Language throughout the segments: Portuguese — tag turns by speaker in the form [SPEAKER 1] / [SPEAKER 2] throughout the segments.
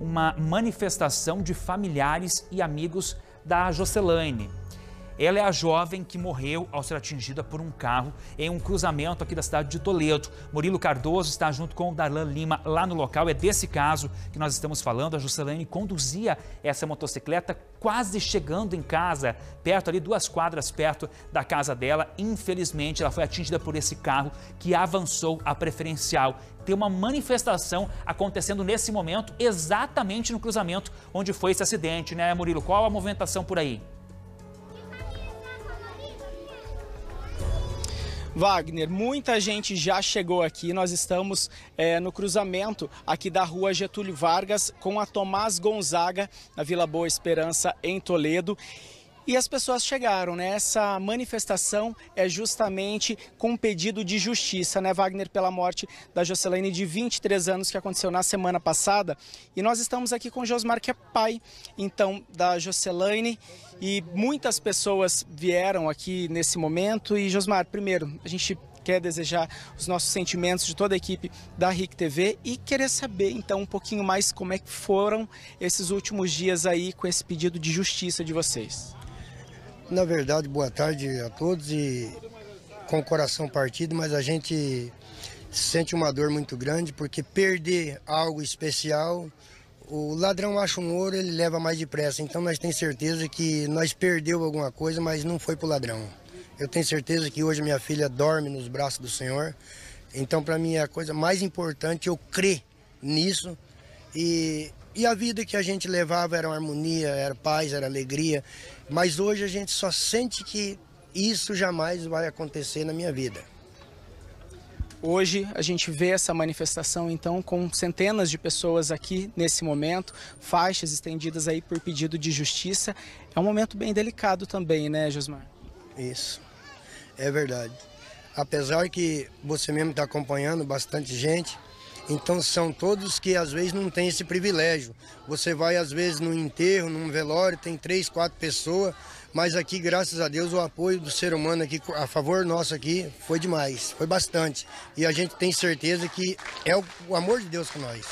[SPEAKER 1] uma manifestação de familiares e amigos da Joselaine. Ela é a jovem que morreu ao ser atingida por um carro em um cruzamento aqui da cidade de Toledo. Murilo Cardoso está junto com o Darlan Lima lá no local. É desse caso que nós estamos falando. A Juscelane conduzia essa motocicleta quase chegando em casa, perto ali, duas quadras perto da casa dela. Infelizmente, ela foi atingida por esse carro que avançou a preferencial. Tem uma manifestação acontecendo nesse momento, exatamente no cruzamento onde foi esse acidente, né, Murilo? Qual a movimentação por aí?
[SPEAKER 2] Wagner, muita gente já chegou aqui. Nós estamos é, no cruzamento aqui da rua Getúlio Vargas com a Tomás Gonzaga, na Vila Boa Esperança, em Toledo. E as pessoas chegaram, né? Essa manifestação é justamente com um pedido de justiça, né, Wagner, pela morte da Jocelaine de 23 anos que aconteceu na semana passada. E nós estamos aqui com Josmar, que é pai, então, da Jocelaine. E muitas pessoas vieram aqui nesse momento. E Josmar, primeiro, a gente quer desejar os nossos sentimentos de toda a equipe da RIC TV e querer saber então um pouquinho mais como é que foram esses últimos dias aí com esse pedido de justiça de vocês.
[SPEAKER 3] Na verdade, boa tarde a todos e com o coração partido, mas a gente sente uma dor muito grande porque perder algo especial, o ladrão acha um ouro, ele leva mais depressa. Então nós temos certeza que nós perdeu alguma coisa, mas não foi pro ladrão. Eu tenho certeza que hoje minha filha dorme nos braços do Senhor. Então para mim é a coisa mais importante eu crer nisso e e a vida que a gente levava era harmonia, era paz, era alegria. Mas hoje a gente só sente que isso jamais vai acontecer na minha vida.
[SPEAKER 2] Hoje a gente vê essa manifestação então com centenas de pessoas aqui nesse momento, faixas estendidas aí por pedido de justiça. É um momento bem delicado também,
[SPEAKER 3] né, Josmar? Isso. É verdade. Apesar que você mesmo está acompanhando bastante gente, então são todos que às vezes não têm esse privilégio. Você vai às vezes no enterro, num velório, tem três, quatro pessoas, mas aqui, graças a Deus, o apoio do ser humano aqui a favor nosso aqui foi demais, foi bastante. E a gente tem certeza que é o amor de Deus com nós.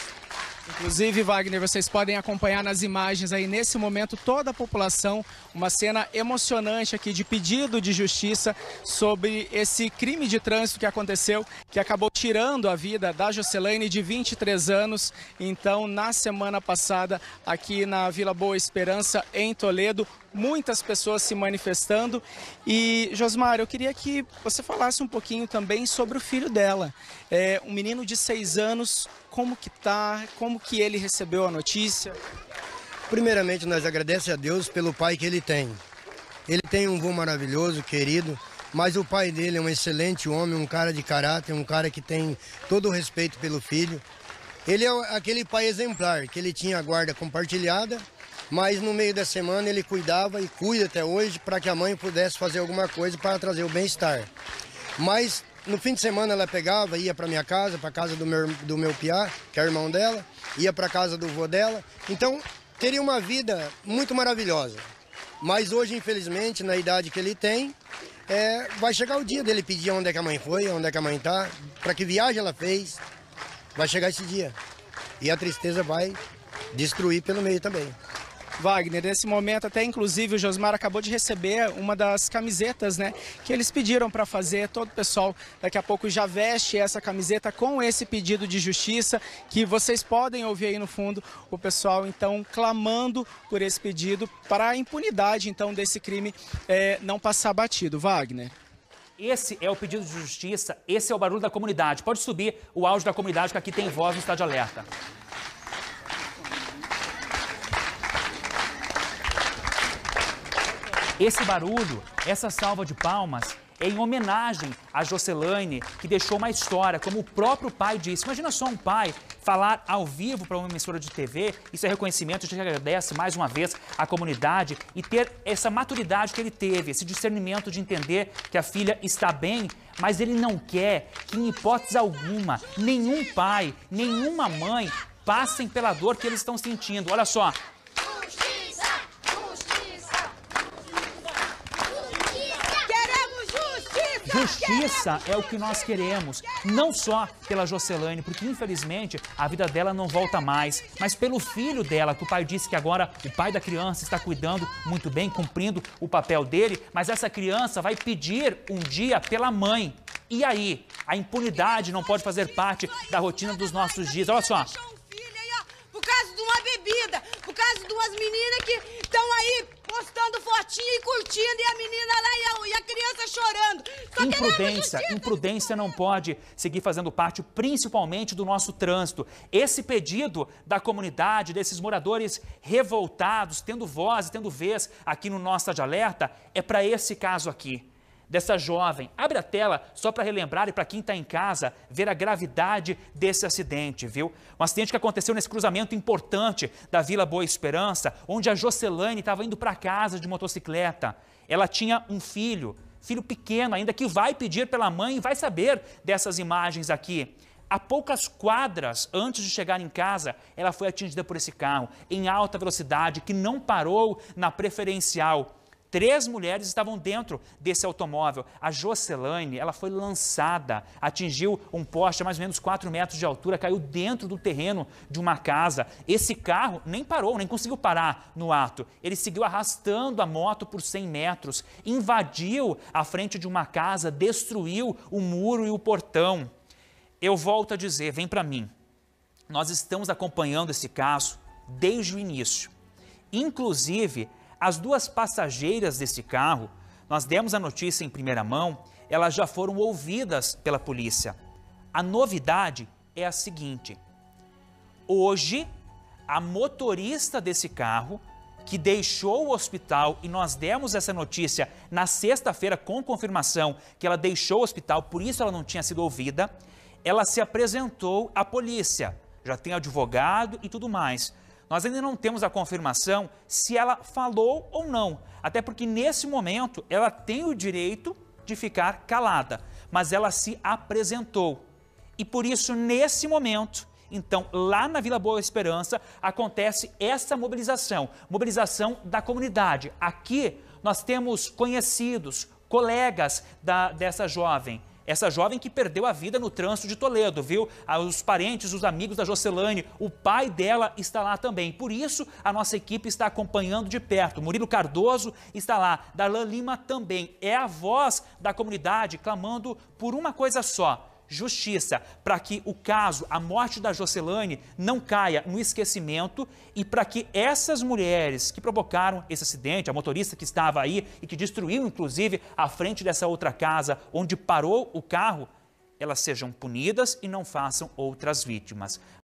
[SPEAKER 3] Inclusive, Wagner,
[SPEAKER 2] vocês podem acompanhar nas imagens aí nesse momento toda a população, uma cena emocionante aqui de pedido de justiça sobre esse crime de trânsito que aconteceu, que acabou tirando a vida da Jocelaine de 23 anos. Então, na semana passada, aqui na Vila Boa Esperança, em Toledo, muitas pessoas se manifestando. E, Josmar, eu queria que você falasse um pouquinho também sobre o filho dela. É, um menino de seis anos, como que tá, como que ele recebeu a
[SPEAKER 3] notícia? Primeiramente, nós agradecemos a Deus pelo pai que ele tem. Ele tem um vô maravilhoso, querido, mas o pai dele é um excelente homem, um cara de caráter, um cara que tem todo o respeito pelo filho. Ele é aquele pai exemplar, que ele tinha a guarda compartilhada, mas no meio da semana ele cuidava e cuida até hoje para que a mãe pudesse fazer alguma coisa para trazer o bem-estar. Mas no fim de semana ela pegava, ia para minha casa, para casa do meu, do meu piá, que é irmão dela, ia para casa do vô dela. Então teria uma vida muito maravilhosa. Mas hoje, infelizmente, na idade que ele tem, é, vai chegar o dia dele pedir onde é que a mãe foi, onde é que a mãe está, para que viagem ela fez. Vai chegar esse dia. E a tristeza vai destruir pelo meio também. Wagner. Nesse momento, até inclusive, o Josmar acabou de receber
[SPEAKER 2] uma das camisetas, né? Que eles pediram para fazer. Todo o pessoal daqui a pouco já veste essa camiseta com esse pedido de justiça, que vocês podem ouvir aí no fundo o pessoal, então, clamando por esse pedido para a impunidade, então, desse crime é, não passar batido. Wagner.
[SPEAKER 1] Esse é o pedido de justiça, esse é o barulho da comunidade. Pode subir o áudio da comunidade, que aqui tem voz no Estado de Alerta. Esse barulho, essa salva de palmas, é em homenagem a Jocelaine, que deixou uma história, como o próprio pai disse. Imagina só um pai falar ao vivo para uma emissora de TV, isso é reconhecimento, a gente agradece mais uma vez à comunidade e ter essa maturidade que ele teve, esse discernimento de entender que a filha está bem, mas ele não quer que, em hipótese alguma, nenhum pai, nenhuma mãe passem pela dor que eles estão sentindo. Olha só,
[SPEAKER 2] Justiça
[SPEAKER 1] é o que nós queremos, não só pela Jocelaine, porque infelizmente a vida dela não volta mais, mas pelo filho dela, que o pai disse que agora o pai da criança está cuidando muito bem, cumprindo o papel dele, mas essa criança vai pedir um dia pela mãe. E aí? A impunidade não pode fazer parte da rotina dos nossos dias. Olha só. Por causa de uma bebida, por causa de umas meninas que estão aí postando fotinho e curtindo, e a menina lá e a, e a criança chorando. Só imprudência, imprudência não pode seguir fazendo parte, principalmente do nosso trânsito. Esse pedido da comunidade, desses moradores revoltados, tendo voz, e tendo vez aqui no Nossa de Alerta, é para esse caso aqui dessa jovem. Abre a tela só para relembrar e para quem está em casa ver a gravidade desse acidente, viu? Um acidente que aconteceu nesse cruzamento importante da Vila Boa Esperança, onde a Joselane estava indo para casa de motocicleta. Ela tinha um filho, filho pequeno ainda, que vai pedir pela mãe e vai saber dessas imagens aqui. A poucas quadras antes de chegar em casa, ela foi atingida por esse carro em alta velocidade que não parou na preferencial Três mulheres estavam dentro desse automóvel. A Jocelaine, ela foi lançada, atingiu um poste a mais ou menos 4 metros de altura, caiu dentro do terreno de uma casa. Esse carro nem parou, nem conseguiu parar no ato. Ele seguiu arrastando a moto por 100 metros, invadiu a frente de uma casa, destruiu o muro e o portão. Eu volto a dizer, vem para mim. Nós estamos acompanhando esse caso desde o início. Inclusive, as duas passageiras desse carro, nós demos a notícia em primeira mão, elas já foram ouvidas pela polícia. A novidade é a seguinte: hoje, a motorista desse carro, que deixou o hospital, e nós demos essa notícia na sexta-feira com confirmação que ela deixou o hospital, por isso ela não tinha sido ouvida, ela se apresentou à polícia. Já tem advogado e tudo mais. Nós ainda não temos a confirmação se ela falou ou não, até porque nesse momento ela tem o direito de ficar calada, mas ela se apresentou. E por isso, nesse momento, então, lá na Vila Boa Esperança, acontece essa mobilização mobilização da comunidade. Aqui nós temos conhecidos, colegas da, dessa jovem. Essa jovem que perdeu a vida no trânsito de Toledo, viu? Ah, os parentes, os amigos da Jocelane, o pai dela está lá também. Por isso, a nossa equipe está acompanhando de perto. Murilo Cardoso está lá, Darlan Lima também. É a voz da comunidade clamando por uma coisa só justiça, para que o caso, a morte da Jocelaine, não caia no esquecimento e para que essas mulheres que provocaram esse acidente, a motorista que estava aí e que destruiu, inclusive, a frente dessa outra casa onde parou o carro, elas sejam punidas e não façam outras vítimas.